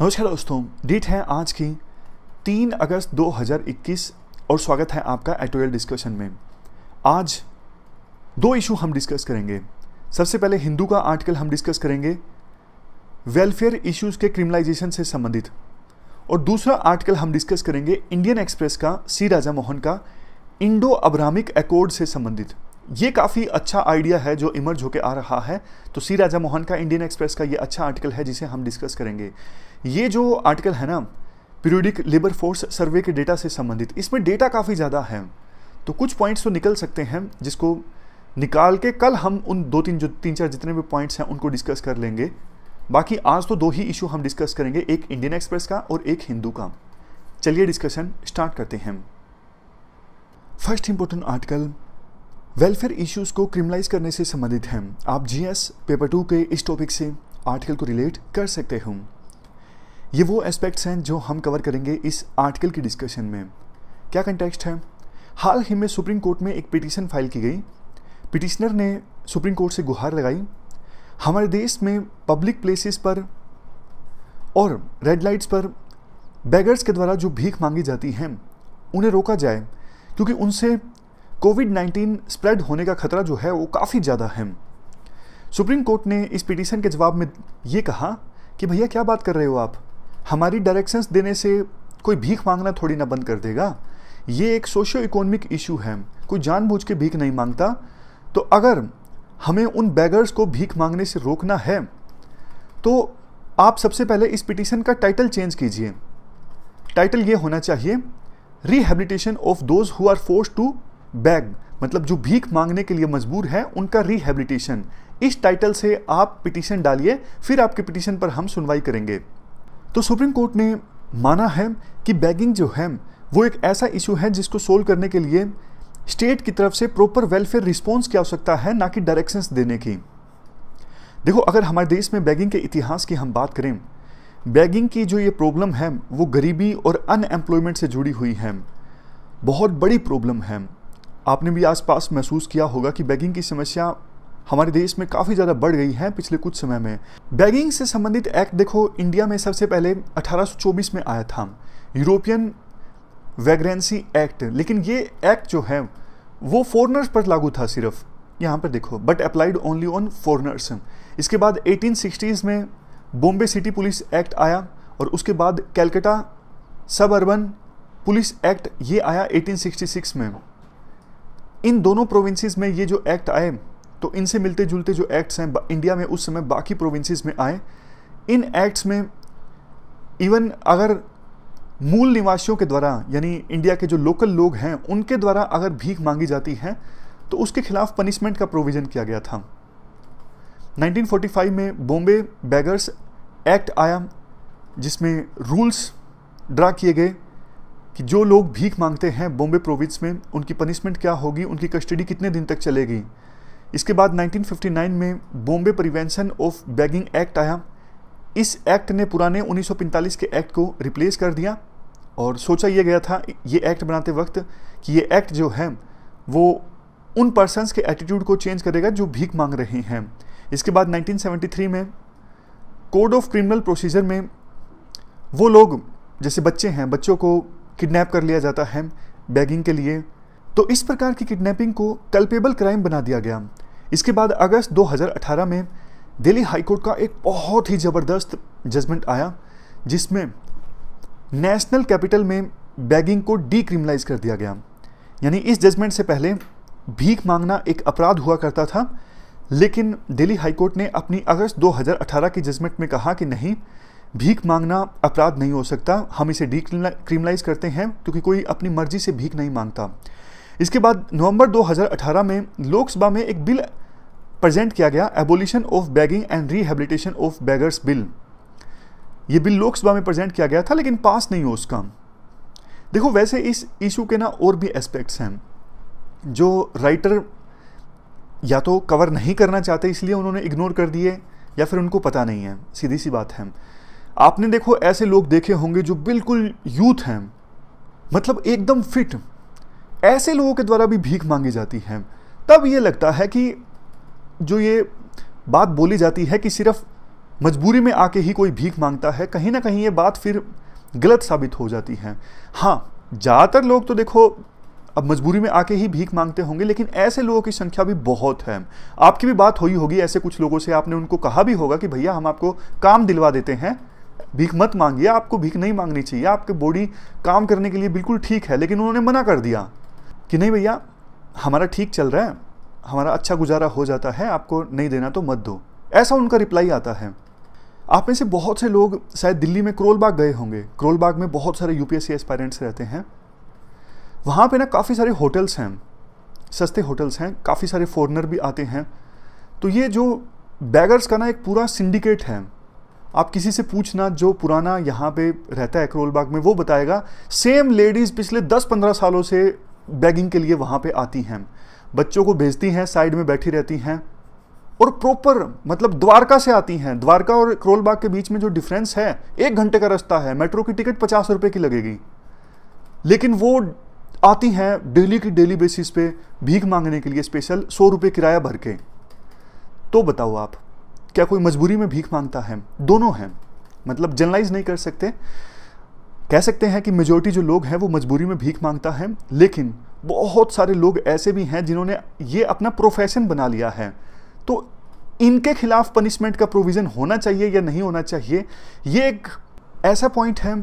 नमस्कार दोस्तों डेट है आज की तीन अगस्त 2021 और स्वागत है आपका एटोरियल डिस्कशन में आज दो इशू हम डिस्कस करेंगे सबसे पहले हिंदू का आर्टिकल हम डिस्कस करेंगे वेलफेयर इश्यूज के क्रिमिनलाइजेशन से संबंधित और दूसरा आर्टिकल हम डिस्कस करेंगे इंडियन एक्सप्रेस का सी राजा मोहन का इंडो अब्राहमिक एकॉर्ड से संबंधित ये काफ़ी अच्छा आइडिया है जो इमर्ज होकर आ रहा है तो सी राजा मोहन का इंडियन एक्सप्रेस का ये अच्छा आर्टिकल है जिसे हम डिस्कस करेंगे ये जो आर्टिकल है ना पीरियडिक लेबर फोर्स सर्वे के डेटा से संबंधित इसमें डेटा काफ़ी ज़्यादा है तो कुछ पॉइंट्स तो निकल सकते हैं जिसको निकाल के कल हम उन दो तीन जो तीन चार जितने भी पॉइंट्स हैं उनको डिस्कस कर लेंगे बाकी आज तो दो ही इशू हम डिस्कस करेंगे एक इंडियन एक्सप्रेस का और एक हिंदू का चलिए डिस्कशन स्टार्ट करते हैं first important article welfare issues को क्रिमिनलाइज करने से संबंधित हैं आप जीएस पेपर टू के इस टॉपिक से आर्टिकल को रिलेट कर सकते हो ये वो एस्पेक्ट्स हैं जो हम कवर करेंगे इस आर्टिकल की डिस्कशन में क्या कंटेक्स्ट है हाल ही में सुप्रीम कोर्ट में एक पिटीशन फाइल की गई पिटिशनर ने सुप्रीम कोर्ट से गुहार लगाई हमारे देश में पब्लिक प्लेसेस पर और रेड लाइट्स पर बैगर्स के द्वारा जो भीख मांगी जाती हैं उन्हें रोका जाए क्योंकि उनसे कोविड 19 स्प्रेड होने का खतरा जो है वो काफ़ी ज़्यादा है सुप्रीम कोर्ट ने इस पिटीशन के जवाब में ये कहा कि भैया क्या बात कर रहे हो आप हमारी डायरेक्शंस देने से कोई भीख मांगना थोड़ी ना बंद कर देगा ये एक सोशो इकोनॉमिक इशू है कोई जानबूझ के भीख नहीं मांगता तो अगर हमें उन बैगर्स को भीख मांगने से रोकना है तो आप सबसे पहले इस पिटिशन का टाइटल चेंज कीजिए टाइटल ये होना चाहिए rehabilitation of those who are force to beg मतलब जो भीख मांगने के लिए मजबूर है उनका रिहेबिलिटेशन इस टाइटल से आप पिटिशन डालिए फिर आपके पिटिशन पर हम सुनवाई करेंगे तो सुप्रीम कोर्ट ने माना है कि बैगिंग जो है वो एक ऐसा इशू है जिसको सोल्व करने के लिए स्टेट की तरफ से प्रॉपर वेलफेयर रिस्पॉन्स की आवश्यकता है ना कि डायरेक्शंस देने की देखो अगर हमारे देश में बैगिंग के इतिहास की हम बात करें बैगिंग की जो ये प्रॉब्लम है वो गरीबी और अनएम्प्लॉयमेंट से जुड़ी हुई है बहुत बड़ी प्रॉब्लम है आपने भी आसपास महसूस किया होगा कि बैगिंग की समस्या हमारे देश में काफ़ी ज़्यादा बढ़ गई हैं पिछले कुछ समय में बैगिंग से संबंधित एक्ट देखो इंडिया में सबसे पहले 1824 में आया था यूरोपियन वैग्रेंसी एक्ट लेकिन ये एक्ट जो है वो फॉरनर्स पर लागू था सिर्फ यहाँ पर देखो but applied only on foreigners इसके बाद एटीन में बॉम्बे सिटी पुलिस एक्ट आया और उसके बाद कैलकटा सब अर्बन पुलिस एक्ट ये आया 1866 में इन दोनों प्रोविंसेस में ये जो एक्ट आए तो इनसे मिलते जुलते जो एक्ट्स हैं इंडिया में उस समय बाकी प्रोविंसेस में आए इन एक्ट्स में इवन अगर मूल निवासियों के द्वारा यानी इंडिया के जो लोकल लोग हैं उनके द्वारा अगर भीख मांगी जाती है तो उसके खिलाफ पनिशमेंट का प्रोविज़न किया गया था 1945 में बॉम्बे बैगर्स एक्ट आया जिसमें रूल्स ड्रा किए गए कि जो लोग भीख मांगते हैं बॉम्बे प्रोविंस में उनकी पनिशमेंट क्या होगी उनकी कस्टडी कितने दिन तक चलेगी इसके बाद 1959 में Bombay prevention of begging act आया इस एक्ट ने पुराने 1945 के एक्ट को रिप्लेस कर दिया और सोचा यह गया था ये एक्ट बनाते वक्त कि ये एक्ट जो है वो उन पर्सनस के एटीट्यूड को चेंज करेगा जो भीख मांग रहे हैं इसके बाद 1973 में कोड ऑफ क्रिमिनल प्रोसीजर में वो लोग जैसे बच्चे हैं बच्चों को किडनैप कर लिया जाता है बैगिंग के लिए तो इस प्रकार की किडनैपिंग को कल्पेबल क्राइम बना दिया गया इसके बाद अगस्त 2018 में दिल्ली हाईकोर्ट का एक बहुत ही ज़बरदस्त जजमेंट आया जिसमें नेशनल कैपिटल में बैगिंग को डीक्रिमिनलाइज कर दिया गया यानी इस जजमेंट से पहले भीख मांगना एक अपराध हुआ करता था लेकिन दिल्ली हाईकोर्ट ने अपनी अगस्त 2018 के जजमेंट में कहा कि नहीं भीख मांगना अपराध नहीं हो सकता हम इसे क्रिमिलाइज करते हैं क्योंकि कोई अपनी मर्जी से भीख नहीं मांगता इसके बाद नवंबर 2018 में लोकसभा में एक बिल प्रेजेंट किया गया abolition of begging and rehabilitation of beggars bill ये बिल लोकसभा में प्रेजेंट किया गया था लेकिन पास नहीं हो उसका देखो वैसे इस इशू के ना और भी एस्पेक्ट्स हैं जो राइटर या तो कवर नहीं करना चाहते इसलिए उन्होंने इग्नोर कर दिए या फिर उनको पता नहीं है सीधी सी बात है आपने देखो ऐसे लोग देखे होंगे जो बिल्कुल यूथ हैं मतलब एकदम फिट ऐसे लोगों के द्वारा भी भीख मांगी जाती है तब ये लगता है कि जो ये बात बोली जाती है कि सिर्फ मजबूरी में आके ही कोई भीख मांगता है कहीं ना कहीं ये बात फिर गलत साबित हो जाती है हाँ ज़्यादातर लोग तो देखो अब मजबूरी में आके ही भीख मांगते होंगे लेकिन ऐसे लोगों की संख्या भी बहुत है आपकी भी बात हुई होगी ऐसे कुछ लोगों से आपने उनको कहा भी होगा कि भैया हम आपको काम दिलवा देते हैं भीख मत मांगिए आपको भीख नहीं मांगनी चाहिए आपके बॉडी काम करने के लिए बिल्कुल ठीक है लेकिन उन्होंने मना कर दिया कि नहीं भैया हमारा ठीक चल रहा है हमारा अच्छा गुजारा हो जाता है आपको नहीं देना तो मत दो ऐसा उनका रिप्लाई आता है आप में से बहुत से लोग शायद दिल्ली में बाग गए होंगे बाग में बहुत सारे यूपीएससी एस्पायरेंट्स रहते हैं वहाँ पे ना काफ़ी सारे होटल्स हैं सस्ते होटल्स हैं काफ़ी सारे फॉरनर भी आते हैं तो ये जो बैगर्स का ना एक पूरा सिंडिकेट है आप किसी से पूछना जो पुराना यहाँ पे रहता है करोलबाग में वो बताएगा सेम लेडीज़ पिछले 10-15 सालों से बैगिंग के लिए वहाँ पे आती हैं बच्चों को भेजती हैं साइड में बैठी रहती हैं और प्रॉपर मतलब द्वारका से आती हैं द्वारका और करोलबाग के बीच में जो डिफरेंस है एक घंटे का रास्ता है मेट्रो की टिकट पचास रुपये की लगेगी लेकिन वो आती हैं डेली की डेली बेसिस पे भीख मांगने के लिए स्पेशल सौ रुपये किराया भर के तो बताओ आप क्या कोई मजबूरी में भीख मांगता है दोनों हैं मतलब जनरलाइज नहीं कर सकते कह सकते हैं कि मेजोरिटी जो लोग हैं वो मजबूरी में भीख मांगता है लेकिन बहुत सारे लोग ऐसे भी हैं जिन्होंने ये अपना प्रोफेशन बना लिया है तो इनके खिलाफ पनिशमेंट का प्रोविज़न होना चाहिए या नहीं होना चाहिए ये एक ऐसा पॉइंट है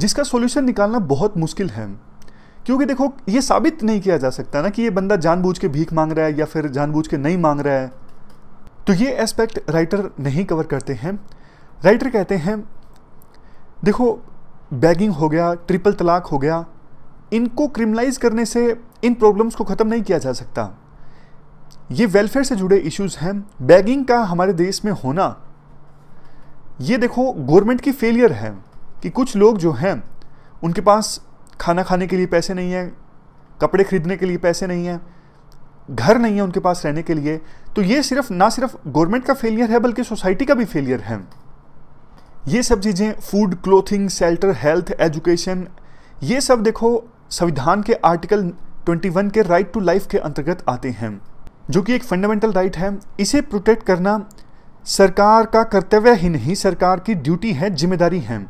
जिसका सोल्यूशन निकालना बहुत मुश्किल है क्योंकि देखो ये साबित नहीं किया जा सकता ना कि ये बंदा जानबूझ के भीख मांग रहा है या फिर जानबूझ के नहीं मांग रहा है तो ये एस्पेक्ट राइटर नहीं कवर करते हैं राइटर कहते हैं देखो बैगिंग हो गया ट्रिपल तलाक हो गया इनको क्रिमिनलाइज करने से इन प्रॉब्लम्स को ख़त्म नहीं किया जा सकता ये वेलफेयर से जुड़े इश्यूज हैं बैगिंग का हमारे देश में होना ये देखो गवर्नमेंट की फेलियर है कि कुछ लोग जो हैं उनके पास खाना खाने के लिए पैसे नहीं हैं कपड़े खरीदने के लिए पैसे नहीं हैं घर नहीं है उनके पास रहने के लिए तो ये सिर्फ ना सिर्फ गवर्नमेंट का फेलियर है बल्कि सोसाइटी का भी फेलियर है ये सब चीज़ें food clothing shelter health education ये सब देखो संविधान के आर्टिकल 21 के राइट टू लाइफ के अंतर्गत आते हैं जो कि एक फंडामेंटल राइट है इसे प्रोटेक्ट करना सरकार का कर्तव्य ही नहीं सरकार की ड्यूटी है जिम्मेदारी है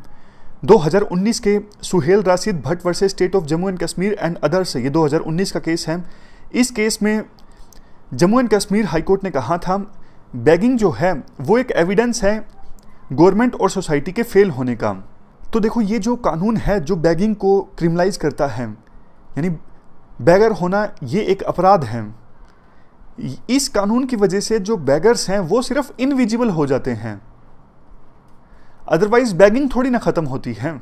2019 के Suhail Rashid Bhat versus state of Jammu and Kashmir and others ये 2019 का केस है इस केस में जम्मू एंड कश्मीर हाईकोर्ट ने कहा था बैगिंग जो है वो एक एविडेंस है गवर्नमेंट और सोसाइटी के फेल होने का तो देखो ये जो कानून है जो बैगिंग को क्रिमिनलाइज करता है यानी बैगर होना ये एक अपराध है इस कानून की वजह से जो बैगर्स हैं वो सिर्फ इनविजिबल हो जाते हैं अदरवाइज बैगिंग थोड़ी ना ख़त्म होती है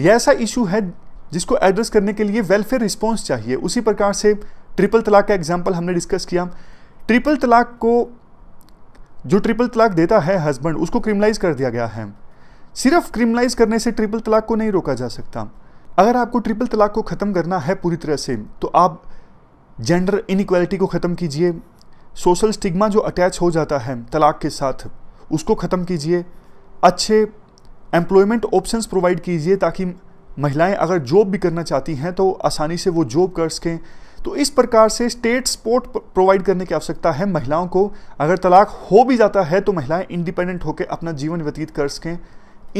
यह ऐसा इशू है जिसको एड्रेस करने के लिए वेलफेयर रिस्पॉन्स चाहिए उसी प्रकार से ट्रिपल तलाक का एग्जाम्पल हमने डिस्कस किया ट्रिपल तलाक को जो ट्रिपल तलाक देता है हस्बैंड उसको क्रिमिनलाइज कर दिया गया है सिर्फ क्रिमिनलाइज करने से ट्रिपल तलाक को नहीं रोका जा सकता अगर आपको ट्रिपल तलाक को ख़त्म करना है पूरी तरह से तो आप जेंडर इनक्वालिटी को ख़त्म कीजिए सोशल स्टिग्मा जो अटैच हो जाता है तलाक के साथ उसको ख़त्म कीजिए अच्छे एम्प्लॉयमेंट ऑप्शंस प्रोवाइड कीजिए ताकि महिलाएं अगर जॉब भी करना चाहती हैं तो आसानी से वो जॉब कर सकें तो इस प्रकार से स्टेट सपोर्ट प्रोवाइड करने की आवश्यकता है महिलाओं को अगर तलाक हो भी जाता है तो महिलाएं इंडिपेंडेंट होकर अपना जीवन व्यतीत कर सकें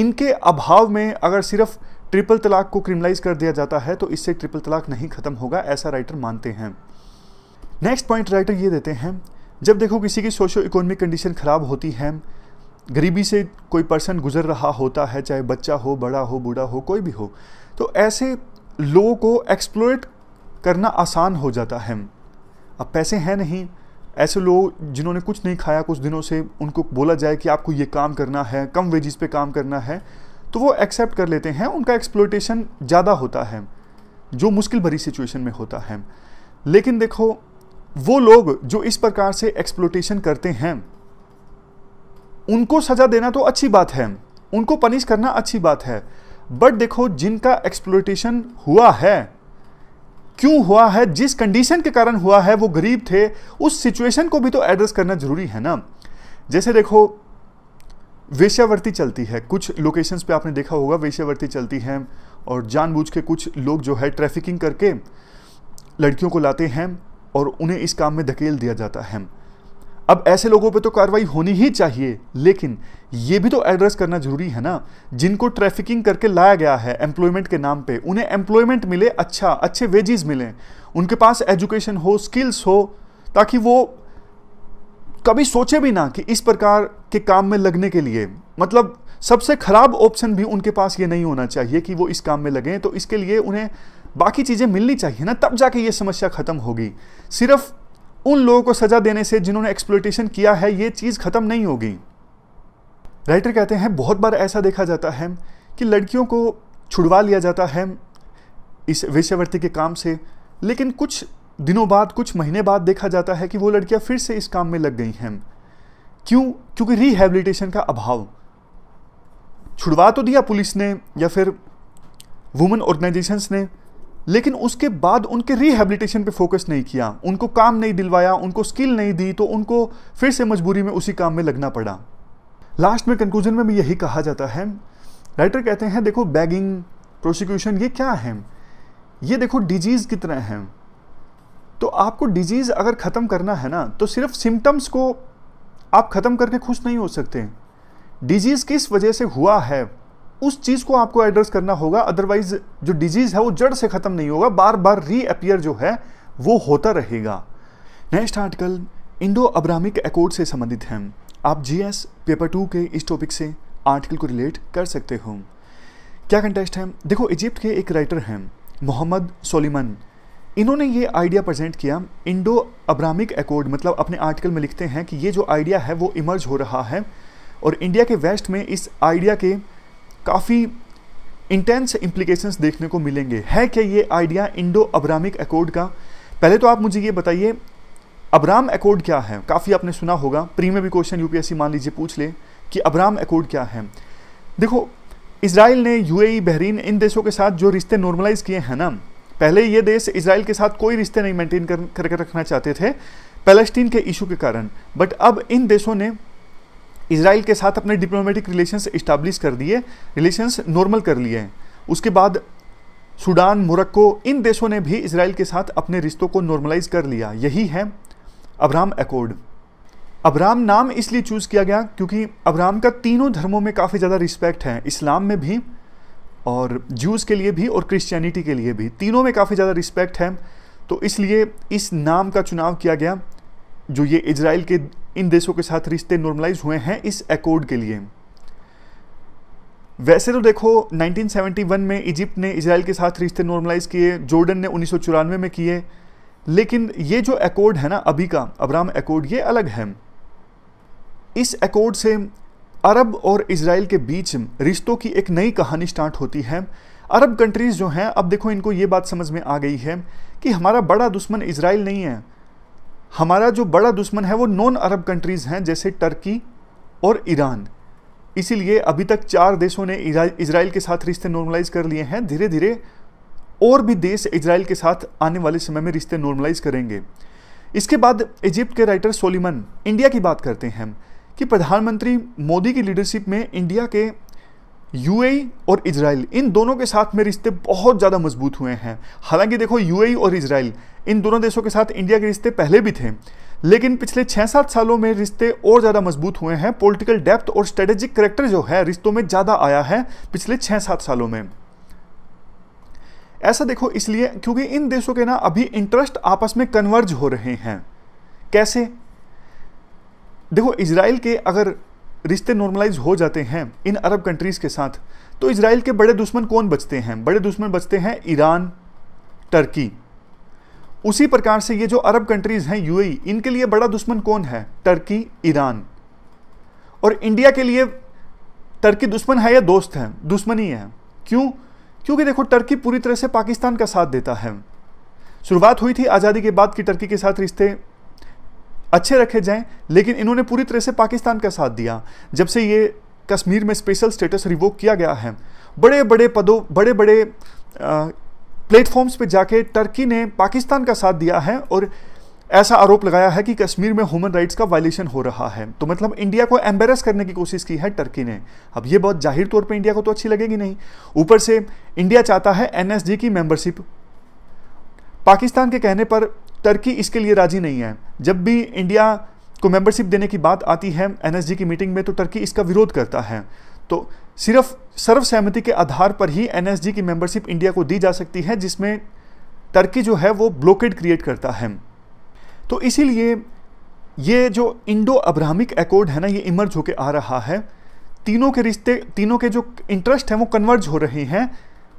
इनके अभाव में अगर सिर्फ ट्रिपल तलाक को क्रिमिनलाइज कर दिया जाता है तो इससे ट्रिपल तलाक नहीं खत्म होगा ऐसा राइटर मानते हैं नेक्स्ट पॉइंट राइटर ये देते हैं जब देखो किसी की सोशो इकोनॉमिक कंडीशन ख़राब होती है गरीबी से कोई पर्सन गुजर रहा होता है चाहे बच्चा हो बड़ा हो बूढ़ा हो कोई भी हो तो ऐसे लोगों को एक्सप्लोइट करना आसान हो जाता है अब पैसे हैं नहीं ऐसे लोग जिन्होंने कुछ नहीं खाया कुछ दिनों से उनको बोला जाए कि आपको ये काम करना है कम वेजिस पे काम करना है तो वो एक्सेप्ट कर लेते हैं उनका एक्सप्लोटेशन ज़्यादा होता है जो मुश्किल भरी सिचुएशन में होता है लेकिन देखो वो लोग जो इस प्रकार से एक्सप्लोटेशन करते हैं उनको सज़ा देना तो अच्छी बात है उनको पनिश करना अच्छी बात है बट देखो जिनका एक्सप्लोटेशन हुआ है क्यों हुआ है जिस कंडीशन के कारण हुआ है वो गरीब थे उस सिचुएशन को भी तो एड्रेस करना जरूरी है ना जैसे देखो वेश्यावर्ती चलती है कुछ लोकेशंस पे आपने देखा होगा वेश्यावर्ती चलती हैं और जानबूझ के कुछ लोग जो है ट्रैफिकिंग करके लड़कियों को लाते हैं और उन्हें इस काम में धकेल दिया जाता है अब ऐसे लोगों पे तो कार्रवाई होनी ही चाहिए लेकिन ये भी तो एड्रेस करना जरूरी है ना जिनको ट्रैफिकिंग करके लाया गया है एम्प्लॉयमेंट के नाम पे उन्हें एम्प्लॉयमेंट मिले अच्छा अच्छे वेजेस मिले उनके पास एजुकेशन हो स्किल्स हो ताकि वो कभी सोचे भी ना कि इस प्रकार के काम में लगने के लिए मतलब सबसे खराब ऑप्शन भी उनके पास ये नहीं होना चाहिए कि वो इस काम में लगें तो इसके लिए उन्हें बाकी चीज़ें मिलनी चाहिए ना तब जाके ये समस्या ख़त्म होगी सिर्फ उन लोगों को सजा देने से जिन्होंने एक्सप्लोटेशन किया है ये चीज़ ख़त्म नहीं होगी राइटर कहते हैं बहुत बार ऐसा देखा जाता है कि लड़कियों को छुड़वा लिया जाता है इस वेश्यावृत्ति के काम से लेकिन कुछ दिनों बाद कुछ महीने बाद देखा जाता है कि वो लड़कियां फिर से इस काम में लग गई हैं क्यों क्योंकि रिहेबिलिटेशन का अभाव छुड़वा तो दिया पुलिस ने या फिर वुमेन ऑर्गेनाइजेशंस ने लेकिन उसके बाद उनके रिहेबिलिटेशन पे फोकस नहीं किया उनको काम नहीं दिलवाया उनको स्किल नहीं दी तो उनको फिर से मजबूरी में उसी काम में लगना पड़ा लास्ट में कंक्लूजन में भी यही कहा जाता है राइटर कहते हैं देखो बैगिंग प्रोसिक्यूशन ये क्या है ये देखो डिजीज़ की तरह है तो आपको डिजीज़ अगर ख़त्म करना है ना तो सिर्फ सिम्टम्स को आप ख़त्म करके खुश नहीं हो सकते डिजीज़ किस वजह से हुआ है उस चीज़ को आपको एड्रेस करना होगा अदरवाइज जो डिजीज़ है वो जड़ से ख़त्म नहीं होगा बार बार रीअपियर जो है वो होता रहेगा next article Indo Abrahamic accord से संबंधित है आप जीएस पेपर टू के इस टॉपिक से आर्टिकल को रिलेट कर सकते हो क्या कंटेस्ट है देखो इजिप्ट के एक राइटर हैं मोहम्मद सोलिमन इन्होंने ये आइडिया प्रेजेंट किया इंडो अब्रामिक एकोड मतलब अपने आर्टिकल में लिखते हैं कि ये जो आइडिया है वो इमर्ज हो रहा है और इंडिया के वेस्ट में इस आइडिया के काफ़ी इंटेंस इम्प्लीकेशंस देखने को मिलेंगे है क्या ये आइडिया इंडो अब्रामिक एकॉर्ड का पहले तो आप मुझे ये बताइए अब्राम एकॉर्ड क्या है काफ़ी आपने सुना होगा प्री में भी क्वेश्चन यूपीएससी मान लीजिए पूछ ले कि अब्राम एकॉर्ड क्या है देखो इसराइल ने यू e, बहरीन इन देशों के साथ जो रिश्ते नॉर्मलाइज किए हैं ना पहले ये देश इसराइल के साथ कोई रिश्ते नहीं मेंटेन करके कर, कर रखना चाहते थे पैलेस्टीन के इशू के कारण बट अब इन देशों ने इसराइल के साथ अपने डिप्लोमेटिक रिलेशंस इस्टाब्लिश कर दिए रिलेशंस नॉर्मल कर लिए हैं उसके बाद सूडान मोरक्को इन देशों ने भी इसराइल के साथ अपने रिश्तों को नॉर्मलाइज कर लिया यही है अब्राम एकॉर्ड अब्राम नाम इसलिए चूज़ किया गया क्योंकि अब्राम का तीनों धर्मों में काफ़ी ज़्यादा रिस्पेक्ट है इस्लाम में भी और जूस के लिए भी और क्रिश्चियनिटी के लिए भी तीनों में काफ़ी ज़्यादा रिस्पेक्ट है तो इसलिए इस नाम का चुनाव किया गया जो ये इजराइल के इन देशों के साथ रिश्ते नॉर्मलाइज हुए हैं इस एकॉर्ड के लिए वैसे तो देखो 1971 में इजिप्ट ने इसराइल के साथ रिश्ते नॉर्मलाइज किए जॉर्डन ने उन्नीस में किए लेकिन ये जो एकॉर्ड है ना अभी का अब्राम एकॉर्ड ये अलग है इस एकॉर्ड से अरब और इसराइल के बीच रिश्तों की एक नई कहानी स्टार्ट होती है अरब कंट्रीज़ जो हैं अब देखो इनको ये बात समझ में आ गई है कि हमारा बड़ा दुश्मन इसराइल नहीं है हमारा जो बड़ा दुश्मन है वो नॉन अरब कंट्रीज़ हैं जैसे टर्की और ईरान इसीलिए अभी तक चार देशों ने इसराइल के साथ रिश्ते नॉर्मलाइज कर लिए हैं धीरे धीरे और भी देश इसराइल के साथ आने वाले समय में रिश्ते नॉर्मलाइज करेंगे इसके बाद इजिप्ट के राइटर सोलिमन इंडिया की बात करते हैं कि प्रधानमंत्री मोदी की लीडरशिप में इंडिया के यूएई और इसराइल इन दोनों के साथ में रिश्ते बहुत ज़्यादा मजबूत हुए हैं हालांकि देखो यूएई और इसराइल इन दोनों देशों के साथ इंडिया के रिश्ते पहले भी थे लेकिन पिछले छः सात सालों में रिश्ते और ज़्यादा मजबूत हुए हैं पॉलिटिकल डेप्थ और स्ट्रेटेजिक करेक्टर जो है रिश्तों में ज़्यादा आया है पिछले छः सात सालों में ऐसा देखो इसलिए क्योंकि इन देशों के ना अभी इंटरेस्ट आपस में कन्वर्ज हो रहे हैं कैसे देखो इसराइल के अगर रिश्ते नॉर्मलाइज हो जाते हैं इन अरब कंट्रीज़ के साथ तो इसराइल के बड़े दुश्मन कौन बचते हैं बड़े दुश्मन बचते हैं ईरान टर्की उसी प्रकार से ये जो अरब कंट्रीज़ हैं यूएई e, इनके लिए बड़ा दुश्मन कौन है टर्की ईरान और इंडिया के लिए टर्की दुश्मन है या दोस्त है दुश्मनी है क्यों क्योंकि देखो टर्की पूरी तरह से पाकिस्तान का साथ देता है शुरुआत हुई थी आज़ादी के बाद की टर्की के साथ रिश्ते अच्छे रखे जाएं लेकिन इन्होंने पूरी तरह से पाकिस्तान का साथ दिया जब से ये कश्मीर में स्पेशल स्टेटस रिवोक किया गया है बड़े बड़े पदों बड़े बड़े प्लेटफॉर्म्स पे जाके टर्की ने पाकिस्तान का साथ दिया है और ऐसा आरोप लगाया है कि कश्मीर में ह्यूमन राइट्स का वायलेशन हो रहा है तो मतलब इंडिया को एम्बेरस करने की कोशिश की है टर्की ने अब ये बहुत जाहिर तौर पे इंडिया को तो अच्छी लगेगी नहीं ऊपर से इंडिया चाहता है एनएसजी की मेंबरशिप पाकिस्तान के कहने पर टर्की इसके लिए राजी नहीं है जब भी इंडिया को मेंबरशिप देने की बात आती है एनएसजी की मीटिंग में तो टर्की इसका विरोध करता है तो सिर्फ सर्वसहमति के आधार पर ही एनएसजी की मेंबरशिप इंडिया को दी जा सकती है जिसमें टर्की जो है वो ब्लॉकेट क्रिएट करता है तो इसीलिए ये जो इंडो अब्राहमिक एकॉर्ड है ना ये इमर्ज होके आ रहा है तीनों के रिश्ते तीनों के जो इंटरेस्ट हैं वो कन्वर्ज हो रहे हैं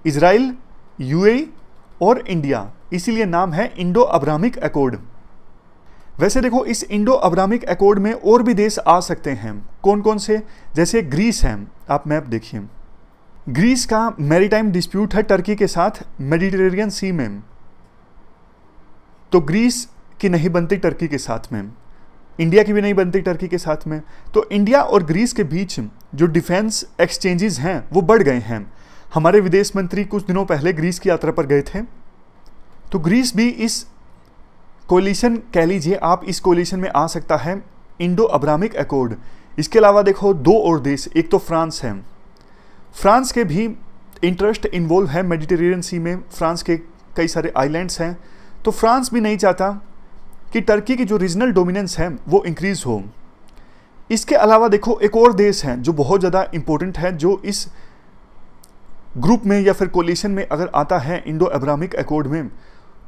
इसराइल यू और इंडिया इसीलिए नाम है इंडो अब्रामिक एकॉर्ड वैसे देखो इस इंडो अब्रामिक एकॉर्ड में और भी देश आ सकते हैं कौन कौन से जैसे ग्रीस है आप मैप देखिए ग्रीस का मैरीटाइम डिस्प्यूट है टर्की के साथ मेडिटेरियन सी में तो ग्रीस की नहीं बनती टर्की के साथ में इंडिया की भी नहीं बनती टर्की के साथ में तो इंडिया और ग्रीस के बीच जो डिफेंस एक्सचेंजेस हैं वो बढ़ गए हैं हमारे विदेश मंत्री कुछ दिनों पहले ग्रीस की यात्रा पर गए थे तो ग्रीस भी इस कोलिशन कह लीजिए आप इस कोलिशन में आ सकता है इंडो अब्रामिक अकॉर्ड इसके अलावा देखो दो और देश एक तो फ्रांस है फ्रांस के भी इंटरेस्ट इन्वॉल्व है मेडिटेरेनियन सी में फ्रांस के कई सारे आइलैंड्स हैं तो फ्रांस भी नहीं चाहता कि टर्की की जो रीजनल डोमिनेंस है वो इंक्रीज़ हो इसके अलावा देखो एक और देश है जो बहुत ज़्यादा इम्पोर्टेंट है जो इस ग्रुप में या फिर कोलिशन में अगर आता है इंडो एब्रामिक एकॉर्ड में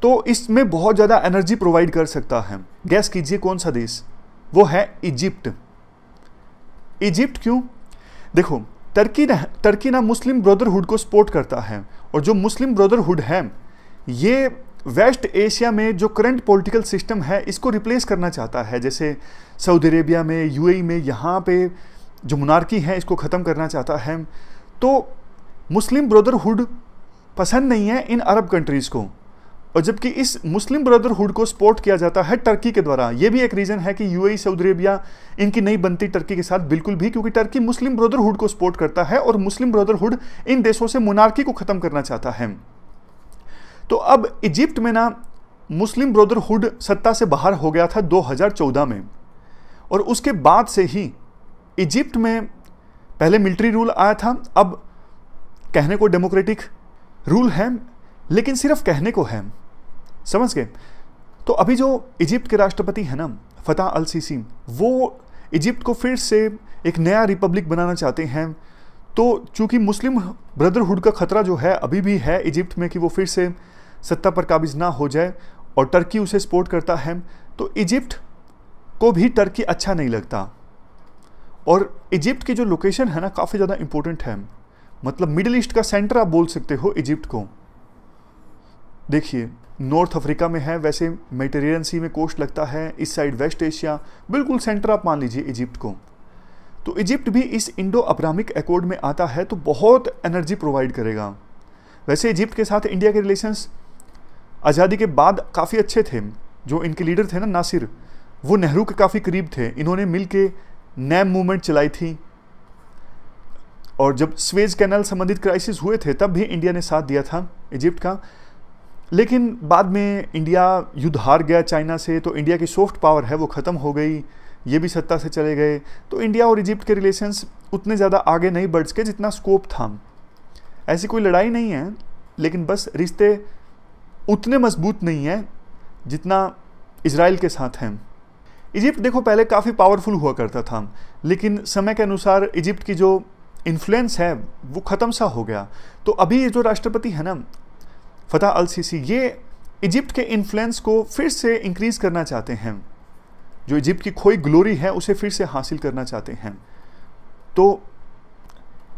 तो इसमें बहुत ज़्यादा एनर्जी प्रोवाइड कर सकता है गैस कीजिए कौन सा देश वो है इजिप्ट इजिप्ट क्यों देखो टर्की ना टर्की ना मुस्लिम ब्रदरहुड को सपोर्ट करता है और जो मुस्लिम ब्रदरहुड है ये वेस्ट एशिया में जो करंट पॉलिटिकल सिस्टम है इसको रिप्लेस करना चाहता है जैसे सऊदी अरेबिया में यूएई e में यहाँ पे जो मुनारकी है इसको ख़त्म करना चाहता है तो मुस्लिम ब्रदरहुड पसंद नहीं है इन अरब कंट्रीज़ को और जबकि इस मुस्लिम ब्रदरहुड को सपोर्ट किया जाता है टर्की के द्वारा ये भी एक रीज़न है कि यूएई सऊदी अरेबिया इनकी नहीं बनती टर्की के साथ बिल्कुल भी क्योंकि टर्की मुस्लिम ब्रदरहुड को सपोर्ट करता है और मुस्लिम ब्रदरहुड इन देशों से मुनारकी को ख़त्म करना चाहता है तो अब इजिप्ट में ना मुस्लिम ब्रदरहुड सत्ता से बाहर हो गया था 2014 में और उसके बाद से ही इजिप्ट में पहले मिलिट्री रूल आया था अब कहने को डेमोक्रेटिक रूल है लेकिन सिर्फ कहने को है समझ गए तो अभी जो इजिप्ट के राष्ट्रपति हैं ना फतेह अल सीसी वो इजिप्ट को फिर से एक नया रिपब्लिक बनाना चाहते हैं तो चूंकि मुस्लिम ब्रदरहुड का खतरा जो है अभी भी है इजिप्ट में कि वो फिर से सत्ता पर काबिज ना हो जाए और टर्की उसे सपोर्ट करता है तो इजिप्ट को भी टर्की अच्छा नहीं लगता और इजिप्ट की जो लोकेशन है ना काफ़ी ज़्यादा इम्पोर्टेंट है मतलब मिडिल ईस्ट का सेंटर आप बोल सकते हो इजिप्ट को देखिए नॉर्थ अफ्रीका में है वैसे मेटेरियन सी में कोस्ट लगता है इस साइड वेस्ट एशिया बिल्कुल सेंटर आप मान लीजिए इजिप्ट को तो इजिप्ट भी इस इंडो अब्रामिक एकॉर्ड में आता है तो बहुत एनर्जी प्रोवाइड करेगा वैसे इजिप्ट के साथ इंडिया के रिलेशंस आज़ादी के बाद काफ़ी अच्छे थे जो इनके लीडर थे ना नासिर वो नेहरू के काफ़ी करीब थे इन्होंने मिल के नैम मूवमेंट चलाई थी और जब स्वेज कैनल संबंधित क्राइसिस हुए थे तब भी इंडिया ने साथ दिया था इजिप्ट का लेकिन बाद में इंडिया युद्ध हार गया चाइना से तो इंडिया की सॉफ्ट पावर है वो ख़त्म हो गई ये भी सत्ता से चले गए तो इंडिया और इजिप्ट के रिलेशंस उतने ज़्यादा आगे नहीं बढ़ सके जितना स्कोप था ऐसी कोई लड़ाई नहीं है लेकिन बस रिश्ते उतने मजबूत नहीं हैं जितना इसराइल के साथ हैं इजिप्ट देखो पहले काफ़ी पावरफुल हुआ करता था लेकिन समय के अनुसार इजिप्ट की जो इन्फ्लुएंस है वो ख़त्म सा हो गया तो अभी ये जो राष्ट्रपति है ना फतेह अल सीसी ये इजिप्ट के इन्फ्लुएंस को फिर से इंक्रीज़ करना चाहते हैं जो इजिप्ट की खोई ग्लोरी है उसे फिर से हासिल करना चाहते हैं तो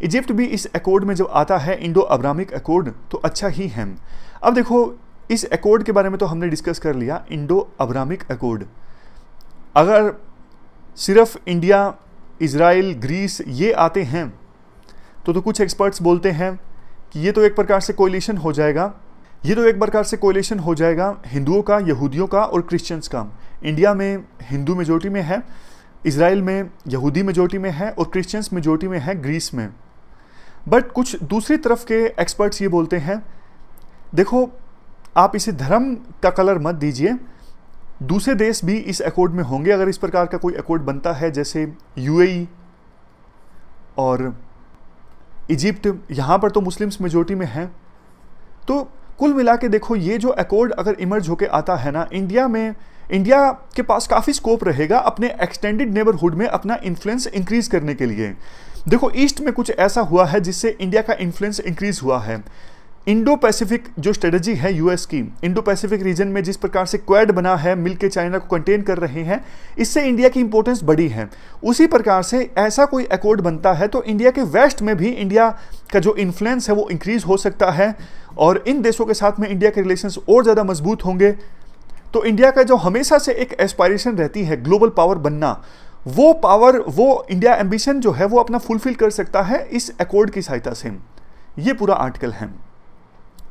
इजिप्ट भी इस एकॉर्ड में जब आता है इंडो अब्रामिक एकॉर्ड तो अच्छा ही है अब देखो इस एकॉर्ड के बारे में तो हमने डिस्कस कर लिया इंडो अब्रामिक एकॉर्ड अगर सिर्फ इंडिया इसराइल ग्रीस ये आते हैं तो तो कुछ एक्सपर्ट्स बोलते हैं कि ये तो एक प्रकार से कोयलेशन हो जाएगा ये तो एक प्रकार से कोयलेशन हो जाएगा हिंदुओं का यहूदियों का और क्रिश्चियंस का इंडिया में हिंदू मेजोरिटी में है इसराइल में यहूदी मेजोरिटी में है और क्रिश्चियंस मेजोरिटी में है ग्रीस में बट कुछ दूसरी तरफ के एक्सपर्ट्स ये बोलते हैं देखो आप इसे धर्म का कलर मत दीजिए दूसरे देश भी इस अकॉर्ड में होंगे अगर इस प्रकार का कोई अकॉर्ड बनता है जैसे यूएई e और इजिप्ट यहाँ पर तो मुस्लिम्स मेजोरिटी में हैं तो कुल मिला के देखो ये जो अकॉर्ड अगर इमर्ज होके आता है ना इंडिया में इंडिया के पास काफ़ी स्कोप रहेगा अपने एक्सटेंडेड नेबरहुड में अपना इन्फ्लुएंस इंक्रीज करने के लिए देखो ईस्ट में कुछ ऐसा हुआ है जिससे इंडिया का इन्फ्लुएंस इंक्रीज हुआ है इंडो पैसिफिक जो स्ट्रेटजी है यूएस की इंडो पैसिफिक रीजन में जिस प्रकार से क्वेड बना है मिल के चाइना को कंटेन कर रहे हैं इससे इंडिया की इंपॉर्टेंस बड़ी है उसी प्रकार से ऐसा कोई अकॉर्ड बनता है तो इंडिया के वेस्ट में भी इंडिया का जो इन्फ्लुएंस है वो इंक्रीज हो सकता है और इन देशों के साथ में इंडिया के रिलेशन और ज़्यादा मजबूत होंगे तो इंडिया का जो हमेशा से एक एस्पायरेशन रहती है ग्लोबल पावर बनना वो पावर वो इंडिया एम्बिशन जो है वो अपना फुलफिल कर सकता है इस अकॉर्ड की सहायता से ये पूरा आर्टिकल है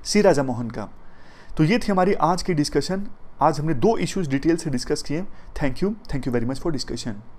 सी राजा मोहन का तो ये थी हमारी आज की डिस्कशन आज हमने दो इश्यूज डिटेल से डिस्कस किए thank you thank you very much for discussion